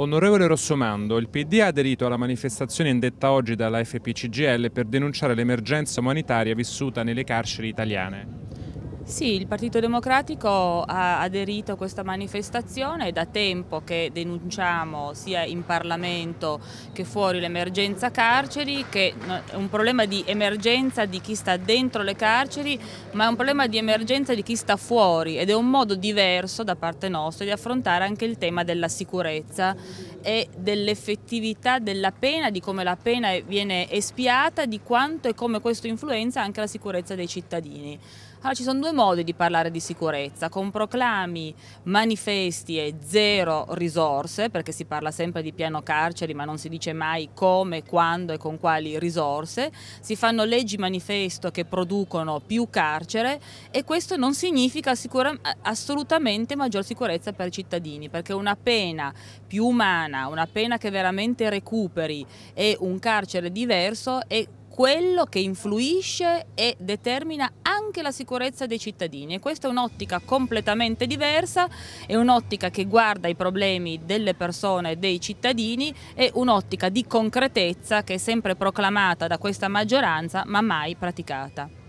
Onorevole Rossomando, il PD ha aderito alla manifestazione indetta oggi dalla FPCGL per denunciare l'emergenza umanitaria vissuta nelle carceri italiane. Sì, il Partito Democratico ha aderito a questa manifestazione, è da tempo che denunciamo sia in Parlamento che fuori l'emergenza carceri, che è un problema di emergenza di chi sta dentro le carceri, ma è un problema di emergenza di chi sta fuori ed è un modo diverso da parte nostra di affrontare anche il tema della sicurezza e dell'effettività della pena, di come la pena viene espiata, di quanto e come questo influenza anche la sicurezza dei cittadini. Allora, ci sono due modi di parlare di sicurezza, con proclami, manifesti e zero risorse, perché si parla sempre di piano carceri ma non si dice mai come, quando e con quali risorse, si fanno leggi manifesto che producono più carcere e questo non significa assolutamente maggior sicurezza per i cittadini, perché una pena più umana, una pena che veramente recuperi e un carcere diverso è quello che influisce e determina anche la sicurezza dei cittadini e questa è un'ottica completamente diversa, è un'ottica che guarda i problemi delle persone e dei cittadini, è un'ottica di concretezza che è sempre proclamata da questa maggioranza ma mai praticata.